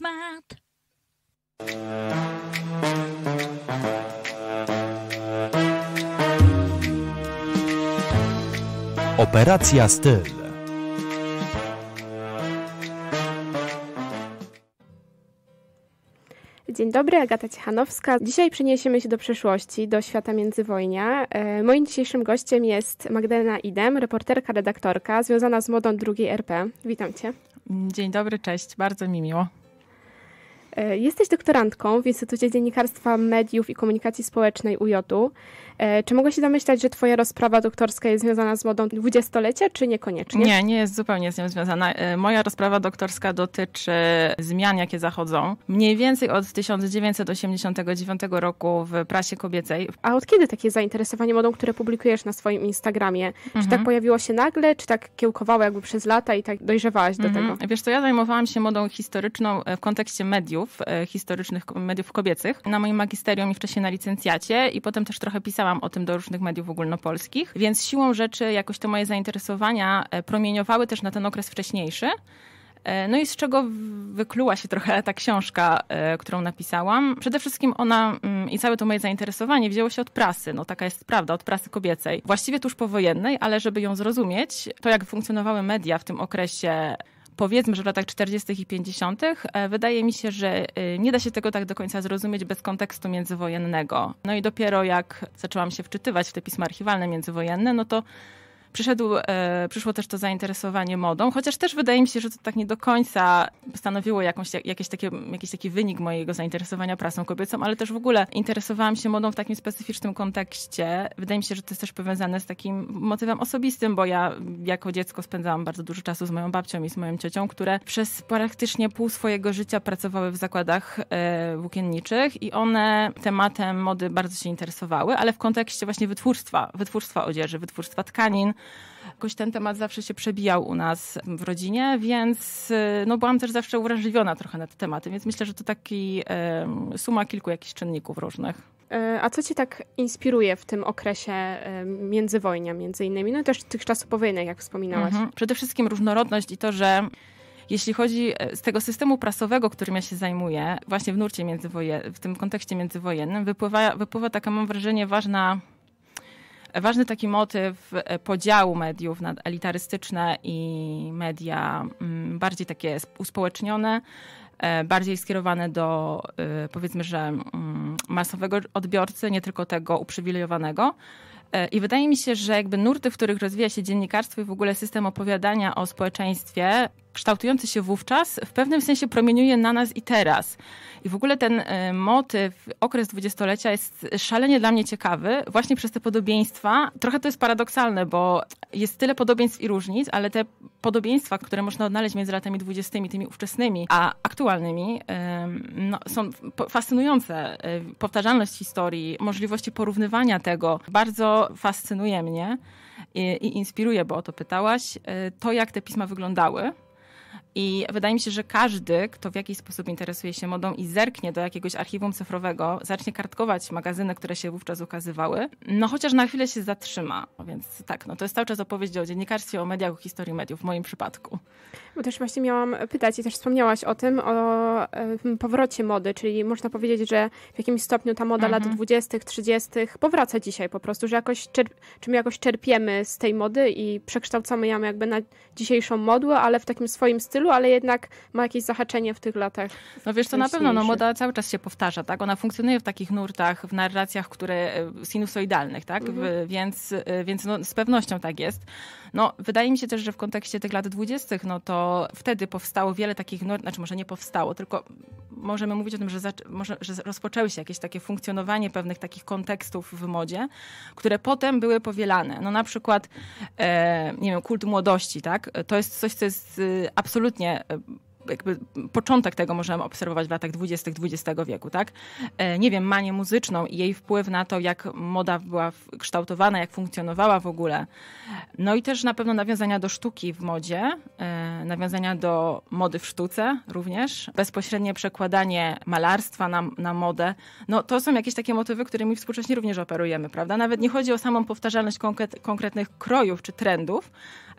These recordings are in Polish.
smart. Operacja Styl. Dzień dobry, Agata Ciechanowska. Dzisiaj przeniesiemy się do przeszłości, do świata międzywojnia. E, moim dzisiejszym gościem jest Magdalena Idem, reporterka, redaktorka związana z modą drugiej RP. Witam Cię. Dzień dobry, cześć. Bardzo mi miło. E, jesteś doktorantką w Instytucie Dziennikarstwa Mediów i Komunikacji Społecznej UJ-u. E, czy mogę się domyślać, że twoja rozprawa doktorska jest związana z modą dwudziestolecia, czy niekoniecznie? Nie, nie jest zupełnie z nią związana. E, moja rozprawa doktorska dotyczy zmian, jakie zachodzą mniej więcej od 1989 roku w prasie kobiecej. A od kiedy takie zainteresowanie modą, które publikujesz na swoim Instagramie? Mhm. Czy tak mhm. pojawiło się nagle, czy tak kiełkowało jakby przez lata i tak dojrzewałaś do mhm. tego? Wiesz co, ja zajmowałam się modą historyczną e, w kontekście mediów, historycznych mediów kobiecych na moim magisterium i wcześniej na licencjacie i potem też trochę pisałam pisałam o tym do różnych mediów ogólnopolskich, więc siłą rzeczy jakoś te moje zainteresowania e, promieniowały też na ten okres wcześniejszy. E, no i z czego wykluła się trochę ta książka, e, którą napisałam. Przede wszystkim ona mm, i całe to moje zainteresowanie wzięło się od prasy. No taka jest prawda, od prasy kobiecej. Właściwie tuż powojennej, ale żeby ją zrozumieć, to jak funkcjonowały media w tym okresie powiedzmy, że w latach 40. i 50., e, wydaje mi się, że e, nie da się tego tak do końca zrozumieć bez kontekstu międzywojennego. No i dopiero jak zaczęłam się wczytywać w te pisma archiwalne międzywojenne, no to Przyszedł, e, przyszło też to zainteresowanie modą, chociaż też wydaje mi się, że to tak nie do końca stanowiło jakąś, jakieś takie, jakiś taki wynik mojego zainteresowania prasą kobiecą, ale też w ogóle interesowałam się modą w takim specyficznym kontekście. Wydaje mi się, że to jest też powiązane z takim motywem osobistym, bo ja jako dziecko spędzałam bardzo dużo czasu z moją babcią i z moją ciocią, które przez praktycznie pół swojego życia pracowały w zakładach e, włókienniczych i one tematem mody bardzo się interesowały, ale w kontekście właśnie wytwórstwa, wytwórstwa odzieży, wytwórstwa tkanin, Jakoś ten temat zawsze się przebijał u nas w rodzinie, więc y, no, byłam też zawsze uwrażliwiona trochę na te tematy, więc myślę, że to taki suma kilku jakichś czynników różnych. E, a co Cię tak inspiruje w tym okresie międzywojnia, między innymi, no też tych czasów powojennych, jak wspominałaś? Mhm. Przede wszystkim różnorodność i to, że jeśli chodzi e, z tego systemu prasowego, którym ja się zajmuję, właśnie w nurcie międzywojennym, w tym kontekście międzywojennym, wypływa, wypływa taka, mam wrażenie, ważna ważny taki motyw e, podziału mediów na elitarystyczne i media mm, bardziej takie uspołecznione, e, bardziej skierowane do e, powiedzmy, że mm, masowego odbiorcy, nie tylko tego uprzywilejowanego. I wydaje mi się, że jakby nurty, w których rozwija się dziennikarstwo i w ogóle system opowiadania o społeczeństwie, kształtujący się wówczas w pewnym sensie promieniuje na nas i teraz. I w ogóle ten y, motyw, okres dwudziestolecia jest szalenie dla mnie ciekawy, właśnie przez te podobieństwa. Trochę to jest paradoksalne, bo jest tyle podobieństw i różnic, ale te podobieństwa, które można odnaleźć między latami dwudziestymi, tymi ówczesnymi, a aktualnymi, y, no, są fascynujące. Y, powtarzalność historii, możliwości porównywania tego bardzo fascynuje mnie i, i inspiruje, bo o to pytałaś, to jak te pisma wyglądały i wydaje mi się, że każdy, kto w jakiś sposób interesuje się modą i zerknie do jakiegoś archiwum cyfrowego, zacznie kartkować magazyny, które się wówczas ukazywały, no chociaż na chwilę się zatrzyma. No więc tak, no to jest cały czas opowieść o dziennikarstwie, o mediach, o historii mediów w moim przypadku. Bo też właśnie miałam pytać i też wspomniałaś o tym, o powrocie mody, czyli można powiedzieć, że w jakimś stopniu ta moda mhm. lat 20., 30. powraca dzisiaj po prostu, że jakoś czerp- czy my jakoś czerpiemy z tej mody i przekształcamy ją jakby na dzisiejszą modłę, ale w takim swoim stylu stylu, ale jednak ma jakieś zahaczenie w tych latach. No wiesz, to na pewno no, moda cały czas się powtarza, tak? Ona funkcjonuje w takich nurtach, w narracjach, które e, sinusoidalnych, tak? Mhm. W, więc e, więc no, z pewnością tak jest. No, wydaje mi się też, że w kontekście tych lat dwudziestych, no to wtedy powstało wiele takich, no, znaczy może nie powstało, tylko możemy mówić o tym, że, może, że rozpoczęły się jakieś takie funkcjonowanie pewnych takich kontekstów w modzie, które potem były powielane. No na przykład, e, nie wiem, kult młodości, tak? To jest coś, co jest y, absolutnie y, jakby początek tego możemy obserwować w latach 20. XX wieku, tak? E, nie wiem, manię muzyczną i jej wpływ na to, jak moda była kształtowana, jak funkcjonowała w ogóle. No i też na pewno nawiązania do sztuki w modzie, e, nawiązania do mody w sztuce również, bezpośrednie przekładanie malarstwa na, na modę. No to są jakieś takie motywy, którymi współcześnie również operujemy, prawda? Nawet nie chodzi o samą powtarzalność konkret, konkretnych krojów czy trendów,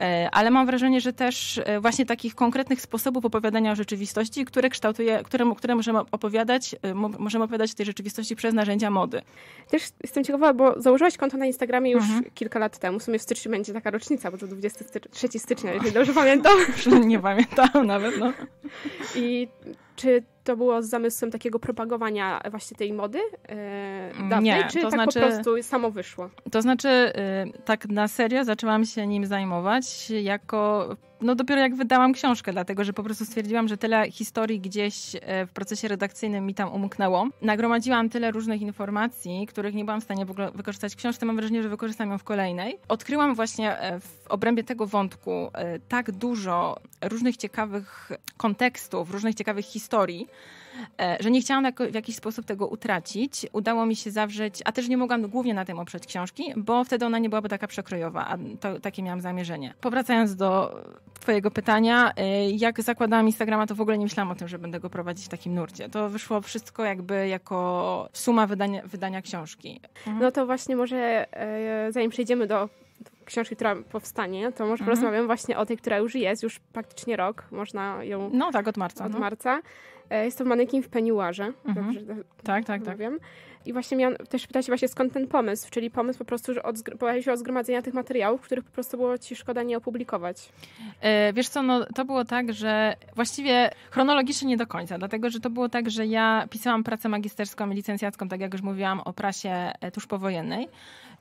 e, ale mam wrażenie, że też właśnie takich konkretnych sposobów opowiadania opowiadania o rzeczywistości, które kształtuje, które możemy opowiadać, y, możemy opowiadać o tej rzeczywistości przez narzędzia mody. Też jestem ciekawa, bo założyłaś konto na Instagramie już mhm. kilka lat temu. W sumie w styczniu będzie taka rocznica, bo to 23 stycznia, jeżeli dobrze pamiętam. Nie pamiętam nawet, no. I czy to było z zamysłem takiego propagowania właśnie tej mody e, dawnej, nie, czy to tak znaczy, po prostu samo wyszło? To znaczy, y, tak na serio zaczęłam się nim zajmować jako no dopiero jak wydałam książkę, dlatego że po prostu stwierdziłam, że tyle historii gdzieś e, w procesie redakcyjnym mi tam umknęło. Nagromadziłam tyle różnych informacji, których nie byłam w stanie w ogóle wykorzystać w książce. Mam wrażenie, że wykorzystam ją w kolejnej. Odkryłam właśnie e, w obrębie tego wątku e, tak dużo różnych ciekawych kontekstów, różnych ciekawych historii, E, że nie chciałam w jakiś sposób tego utracić. Udało mi się zawrzeć, a też nie mogłam głównie na tym oprzeć książki, bo wtedy ona nie byłaby taka przekrojowa, a to, takie miałam zamierzenie. Powracając do twojego pytania, e, jak zakładałam Instagrama, to w ogóle nie myślałam o tym, że będę go prowadzić w takim nurcie. To wyszło wszystko jakby jako suma wydania, wydania książki. Mhm. No to właśnie może e, zanim przejdziemy do książki, która powstanie, to może mhm. porozmawiam właśnie o tej, która już jest, już praktycznie rok, można ją... No tak, od marca. Od no. marca. E, jest to manekin w peniuarze. Mhm. Dobrze, tak, tak, tak. Wiem. I właśnie miałam też pytać właśnie skąd ten pomysł, czyli pomysł po prostu, że od, się od zgromadzenia tych materiałów, których po prostu było ci szkoda nie opublikować. E, wiesz co, no to było tak, że właściwie chronologicznie nie do końca, dlatego, że to było tak, że ja pisałam pracę magisterską i licencjacką, tak jak już mówiłam, o prasie e, tuż powojennej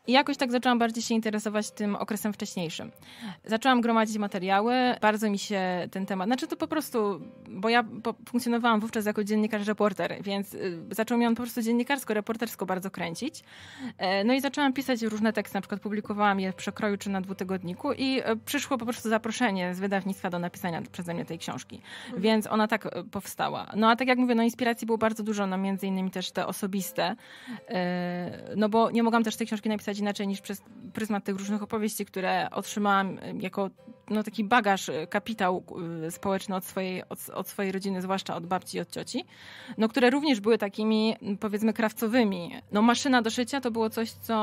i jakoś tak zaczęłam bardziej się interesować tym okresem wcześniejszym. Zaczęłam gromadzić materiały, bardzo mi się ten temat, znaczy to po prostu, bo ja funkcjonowałam wówczas jako dziennikarz reporter, więc y, zaczął mi on po prostu dziennikarsko-reportersko bardzo kręcić. E, no i zaczęłam pisać różne teksty, na przykład publikowałam je w Przekroju czy na Dwutygodniku i e, przyszło po prostu zaproszenie z wydawnictwa do napisania przeze mnie tej książki. Mhm. Więc ona tak e, powstała. No a tak jak mówię, no inspiracji było bardzo dużo, no między innymi też te osobiste, no bo nie mogłam też tej książki napisać inaczej niż przez pryzmat tych różnych opowieści, które otrzymałam e, jako no, taki bagaż, y, kapitał y, społeczny od swojej, od, od, swojej rodziny, zwłaszcza od babci i od cioci, no, które również były takimi, powiedzmy, krawcowymi. No, maszyna do szycia to było coś, co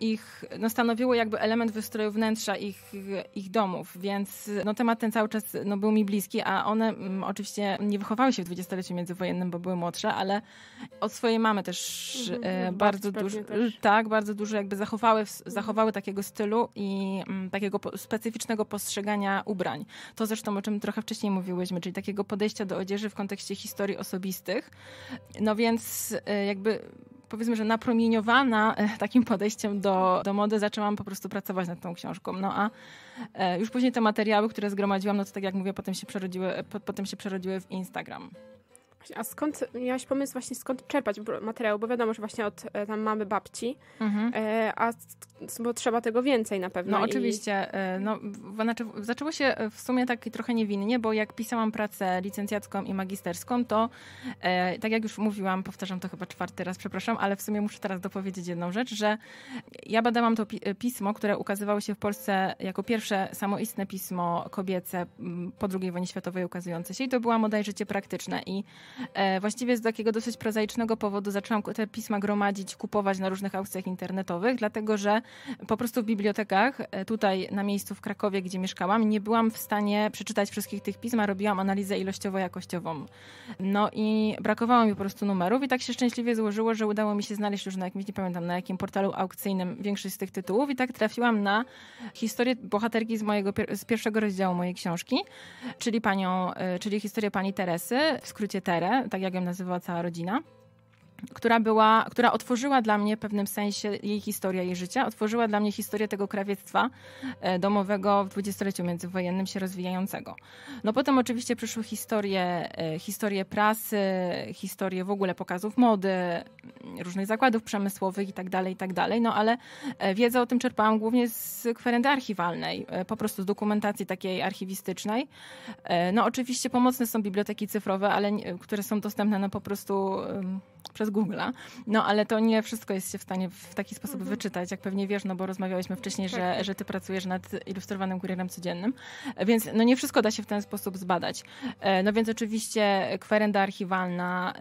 ich no, stanowiło jakby element wystroju wnętrza ich, ich domów, więc no, temat ten cały czas no, był mi bliski, a one m, mm, oczywiście nie wychowały się w dwudziestoleciu międzywojennym, bo były młodsze, ale od swojej mamy też mhm, e, bardzo dużo, tak, bardzo dużo jakby zachowały, mhm. zachowały takiego stylu i m, mm, takiego specyficznego postrzegania postrzegania ubrań. To zresztą, o czym trochę wcześniej mówiłyśmy, czyli takiego podejścia do odzieży w kontekście historii osobistych. No więc e, jakby powiedzmy, że napromieniowana e, takim podejściem do, do mody, zaczęłam po prostu pracować nad tą książką. No a e, już później te materiały, które zgromadziłam, no to tak jak mówię, potem się przerodziły, potem się przerodziły w Instagram. A skąd miałaś pomysł właśnie, skąd czerpać materiał? Bo wiadomo, że właśnie od e, tam mamy babci, mhm. E, a bo trzeba tego więcej na pewno. No oczywiście. I... E, no, znaczy, zaczęło się w sumie tak trochę niewinnie, bo jak pisałam pracę licencjacką i magisterską, to tak jak już mówiłam, powtarzam to chyba czwarty raz, przepraszam, ale w sumie muszę teraz dopowiedzieć jedną rzecz, że ja badałam to pismo, które ukazywało się w Polsce jako pierwsze samoistne pismo kobiece po II wojnie światowej ukazujące się i to była moda życie praktyczne i E, właściwie z takiego dosyć prozaicznego powodu zaczęłam te pisma gromadzić, kupować na różnych aukcjach internetowych, dlatego że po prostu w bibliotekach e, tutaj na miejscu w Krakowie, gdzie mieszkałam, nie byłam w stanie przeczytać wszystkich tych pisma, robiłam analizę ilościowo-jakościową. No i brakowało mi po prostu numerów i tak się szczęśliwie złożyło, że udało mi się znaleźć już na jakimś, nie pamiętam na jakim portalu aukcyjnym większość z tych tytułów i tak trafiłam na historię bohaterki z mojego, z pierwszego rozdziału mojej książki, czyli panią, e, czyli historię pani Teresy, w skrócie Teres tak jak ją nazywała cała rodzina która, była, która otworzyła dla mnie w pewnym sensie jej historia, jej życia, otworzyła dla mnie historię tego krawiectwa e, domowego w dwudziestoleciu międzywojennym się rozwijającego. No potem oczywiście przyszły historie, e, historie prasy, historie w ogóle pokazów mody, mm, różnych zakładów przemysłowych itd., tak itd., tak no ale e, wiedzę o tym czerpałam głównie z kwerendy archiwalnej, po prostu z dokumentacji takiej archiwistycznej. No oczywiście pomocne są biblioteki cyfrowe, ale które są dostępne na no po prostu przez Google'a. No ale to nie wszystko jest się w stanie w taki sposób mhm. wyczytać, jak pewnie wiesz, no bo rozmawiałyśmy wcześniej, tak. że, że ty pracujesz nad ilustrowanym kurierem codziennym, więc no nie wszystko da się w ten sposób zbadać. E, no więc oczywiście kwerenda archiwalna,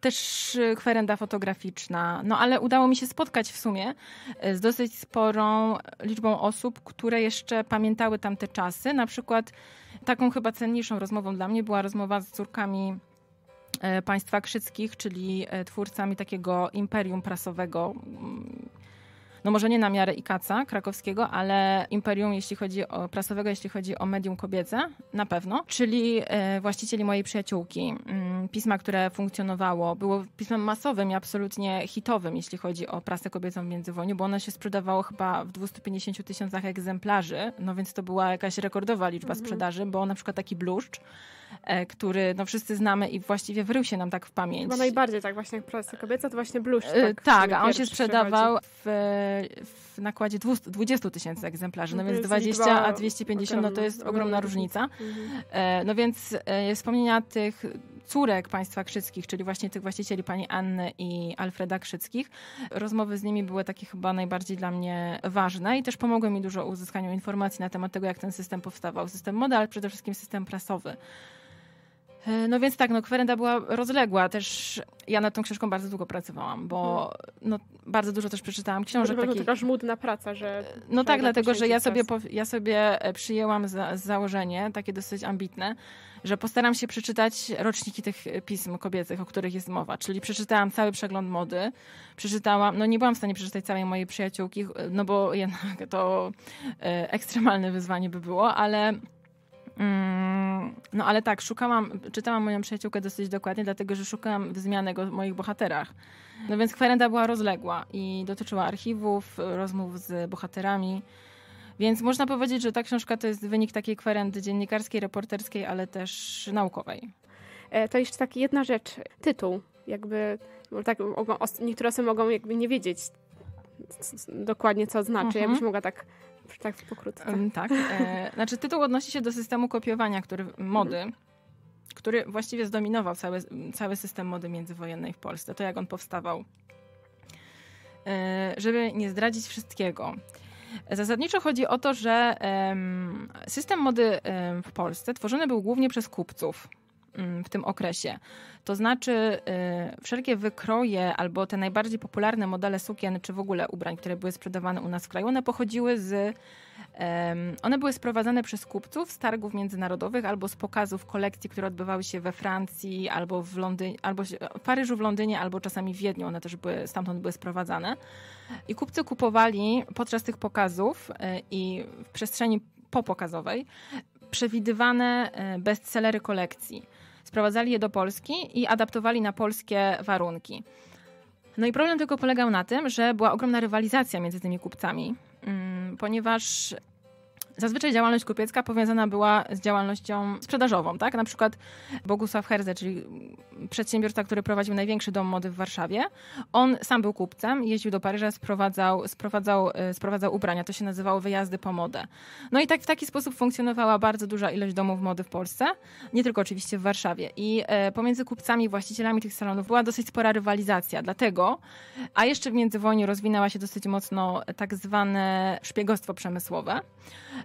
też kwerenda fotograficzna, no ale udało mi się spotkać w sumie e, z dosyć sporą liczbą osób, które jeszcze pamiętały tamte czasy. Na przykład taką chyba cenniejszą rozmową dla mnie była rozmowa z córkami E, państwa krzyckich, czyli e, twórcami takiego imperium prasowego. Mm, no może nie na miarę Ikaca krakowskiego, ale imperium jeśli chodzi o prasowego, jeśli chodzi o medium kobiece, na pewno. Czyli e, właścicieli mojej przyjaciółki, mm, pisma, które funkcjonowało, było pismem masowym i absolutnie hitowym, jeśli chodzi o prasę kobiecą w międzywojniu, bo ono się sprzedawało chyba w 250 tysiącach egzemplarzy, no więc to była jakaś rekordowa liczba mhm. sprzedaży, bo na przykład taki bluszcz E, który no, wszyscy znamy i właściwie wrył się nam tak w pamięć. Chyba najbardziej tak właśnie jak prasa kobieca, to właśnie blusz. E, tak, tak a on się sprzedawał w, w, nakładzie 20 tysięcy egzemplarzy, no więc 20 a 250 ogromna, no to jest ogromna, mhm. różnica. Mhm. E, no więc wspomnienia tych córek państwa krzyckich, czyli właśnie tych właścicieli pani Anny i Alfreda Krzyckich. Rozmowy z nimi były takie chyba najbardziej dla mnie ważne i też pomogły mi dużo uzyskaniu informacji na temat tego, jak ten system powstawał. System moda, ale przede wszystkim system prasowy. E, no więc tak, no, kwerenda była rozległa. Też ja nad tą książką bardzo długo pracowałam, bo mhm. no, bardzo dużo też przeczytałam książek. To taka żmudna praca, że... E, no tak, dlatego, że ja sobie, po, ja sobie przyjęłam za, założenie, takie dosyć ambitne, że postaram się przeczytać roczniki tych pism kobiecych, o których jest mowa. Czyli przeczytałam cały przegląd mody, przeczytałam... No nie byłam w stanie przeczytać całej mojej przyjaciółki, no bo jednak to e, ekstremalne wyzwanie by było, ale Mm, no ale tak, szukałam, czytałam moją przyjaciółkę dosyć dokładnie, dlatego że szukałam wzmianek o moich bohaterach. No więc kwerenda była rozległa i dotyczyła archiwów, rozmów z bohaterami. Więc można powiedzieć, że ta książka to jest wynik takiej kwerendy dziennikarskiej, reporterskiej, ale też naukowej. E, to jeszcze tak jedna rzecz, tytuł. Jakby tak, niektóre osoby mogą jakby nie wiedzieć dokładnie, co znaczy. Mhm. Ja byś mogła tak tak, pokrótce. Um, tak. E, znaczy tytuł odnosi się do systemu kopiowania który, mody, który właściwie zdominował cały, cały system mody międzywojennej w Polsce. To jak on powstawał. E, żeby nie zdradzić wszystkiego. Zasadniczo chodzi o to, że system mody w Polsce tworzony był głównie przez kupców. Mm, w tym okresie. To znaczy, y, wszelkie wykroje albo te najbardziej popularne modele sukien, czy w ogóle ubrań, które były sprzedawane u nas w kraju, one pochodziły z. One były sprowadzane przez kupców z targów międzynarodowych albo z pokazów kolekcji, które odbywały się we Francji albo w Londynie, albo w Paryżu, w Londynie, albo czasami w Wiedniu. One też były, stamtąd były sprowadzane. I kupcy kupowali podczas tych pokazów y, i w przestrzeni popokazowej przewidywane y, bestsellery kolekcji. Sprowadzali je do Polski i adaptowali na polskie warunki. No i problem tylko polegał na tym, że była ogromna rywalizacja między tymi kupcami, mm, ponieważ Zazwyczaj działalność kupiecka powiązana była z działalnością sprzedażową, tak? Na przykład Bogusław Herze, czyli przedsiębiorca, który prowadził największy dom mody w Warszawie. On sam był kupcem, jeździł do Paryża, sprowadzał, sprowadzał, e, sprowadzał ubrania. To się nazywało wyjazdy po modę. No i tak w taki sposób funkcjonowała bardzo duża ilość domów mody w Polsce, nie tylko oczywiście w Warszawie. I e, pomiędzy kupcami i właścicielami tych salonów była dosyć spora rywalizacja. Dlatego, a jeszcze w międzywojniu rozwinęła się dosyć mocno tak zwane szpiegostwo przemysłowe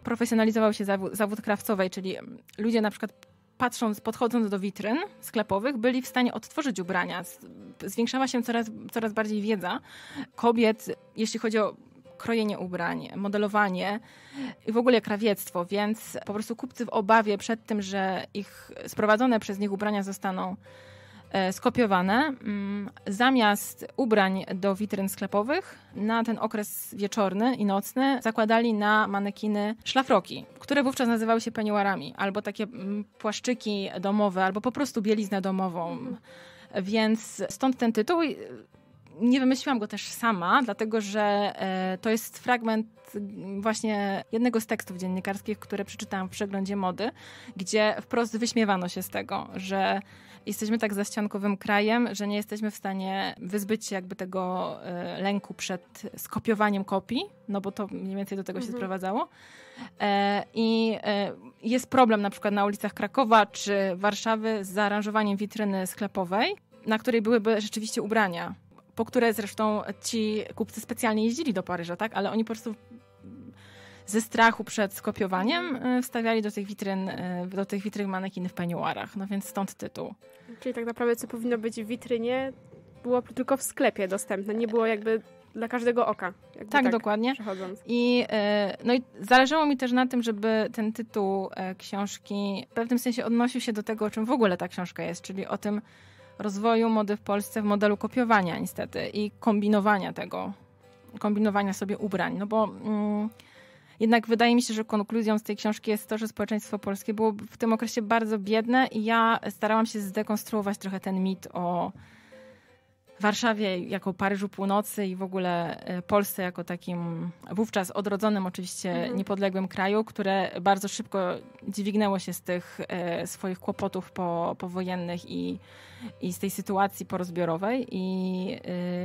profesjonalizował się zawód, zawód krawcowej, czyli ludzie na przykład patrząc, podchodząc do witryn sklepowych, byli w stanie odtworzyć ubrania. Zwiększała się coraz, coraz bardziej wiedza kobiet, jeśli chodzi o krojenie ubrań, modelowanie i w ogóle krawiectwo, więc po prostu kupcy w obawie przed tym, że ich sprowadzone przez nich ubrania zostaną E, skopiowane. Mm, zamiast ubrań do witryn sklepowych, na ten okres wieczorny i nocny zakładali na manekiny szlafroki, które wówczas nazywały się peniuarami, albo takie mm, płaszczyki domowe, albo po prostu bieliznę domową. Więc stąd ten tytuł e, nie wymyśliłam go też sama, dlatego że e, to jest fragment mm, właśnie jednego z tekstów dziennikarskich, które przeczytałam w przeglądzie mody, gdzie wprost wyśmiewano się z tego, że jesteśmy tak zaściankowym krajem, że nie jesteśmy w stanie wyzbyć się jakby tego e, lęku przed skopiowaniem kopii, no bo to mniej więcej do tego mhm. się sprowadzało. E, I e, jest problem na przykład na ulicach Krakowa czy Warszawy z zaaranżowaniem witryny sklepowej, na której byłyby rzeczywiście ubrania po które zresztą ci kupcy specjalnie jeździli do Paryża, tak? Ale oni po prostu ze strachu przed skopiowaniem e, wstawiali do tych witryn, e, do tych witryn manekiny w peniuarach. No więc stąd tytuł. Czyli tak naprawdę co powinno być w witrynie było tylko w sklepie dostępne, nie było jakby dla każdego oka. Tak, tak, dokładnie. I, e, no i zależało mi też na tym, żeby ten tytuł książki w pewnym sensie odnosił się do tego, o czym w ogóle ta książka jest, czyli o tym rozwoju mody w Polsce w modelu kopiowania niestety i kombinowania tego, kombinowania sobie ubrań, no bo... Mm, jednak wydaje mi się, że konkluzją z tej książki jest to, że społeczeństwo polskie było w tym okresie bardzo biedne i ja starałam się zdekonstruować trochę ten mit o Warszawie jako Paryżu Północy i w ogóle e, Polsce jako takim wówczas odrodzonym oczywiście mhm. niepodległym kraju, które bardzo szybko dźwignęło się z tych e, swoich kłopotów po, powojennych i i z tej sytuacji porozbiorowej i,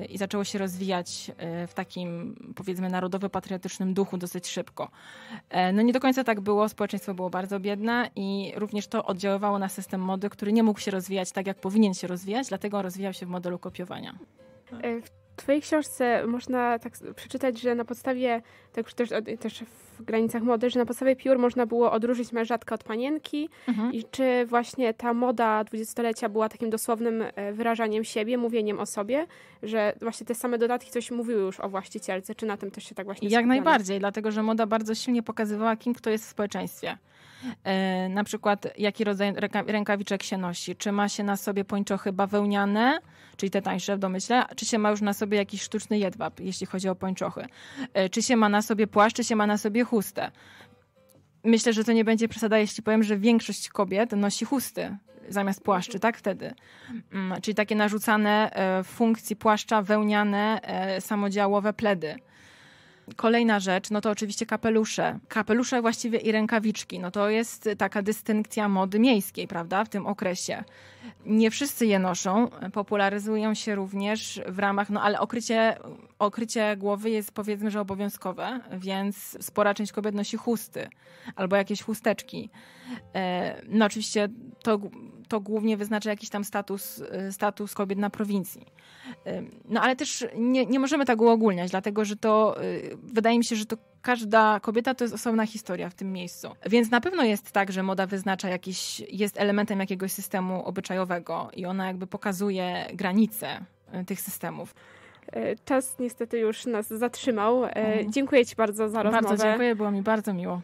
y, i zaczęło się rozwijać y, w takim powiedzmy narodowo-patriotycznym duchu dosyć szybko. E, no nie do końca tak było, społeczeństwo było bardzo biedne i również to oddziaływało na system mody, który nie mógł się rozwijać tak, jak powinien się rozwijać, dlatego rozwijał się w modelu kopiowania. E, Twojej książce można tak przeczytać, że na podstawie, tak też, też w granicach mody, że na podstawie piór można było odróżnić mężatkę od panienki mhm. i czy właśnie ta moda dwudziestolecia była takim dosłownym e, wyrażaniem siebie, mówieniem o sobie, że właśnie te same dodatki coś mówiły już o właścicielce, czy na tym też się tak właśnie Jak skupiamy? najbardziej, dlatego że moda bardzo silnie pokazywała, kim kto jest w społeczeństwie. E, na przykład jaki rodzaj rękawiczek się nosi. Czy ma się na sobie pończochy bawełniane, czyli te tańsze w domyśle, czy się ma już na sobie jakiś sztuczny jedwab, jeśli chodzi o pończochy. E, czy się ma na sobie płaszcz, czy się ma na sobie chustę. Myślę, że to nie będzie przesada, jeśli powiem, że większość kobiet nosi chusty zamiast płaszczy, tak wtedy. Mm, czyli takie narzucane e, w funkcji płaszcza wełniane, samodziałowe pledy. Kolejna rzecz, no to oczywiście kapelusze. Kapelusze właściwie i rękawiczki. No to jest taka dystynkcja mody miejskiej, prawda, w tym okresie. Nie wszyscy je noszą. Popularyzują się również w ramach, no ale okrycie, okrycie głowy jest powiedzmy, że obowiązkowe, więc spora część kobiet nosi chusty albo jakieś chusteczki. E, no oczywiście to to głównie wyznacza jakiś tam status, y, status kobiet na prowincji. No ale też nie, nie możemy tak uogólniać, dlatego że to y, wydaje mi się, że to każda kobieta to jest osobna historia w tym miejscu. Więc na pewno jest tak, że moda wyznacza jakiś, jest elementem jakiegoś systemu obyczajowego i ona jakby pokazuje granice y, tych systemów. E, czas niestety już nas zatrzymał. E, mhm. Dziękuję Ci bardzo za rozmowę. Bardzo dziękuję, było mi bardzo miło.